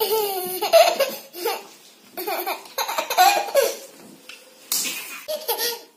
Hehehehe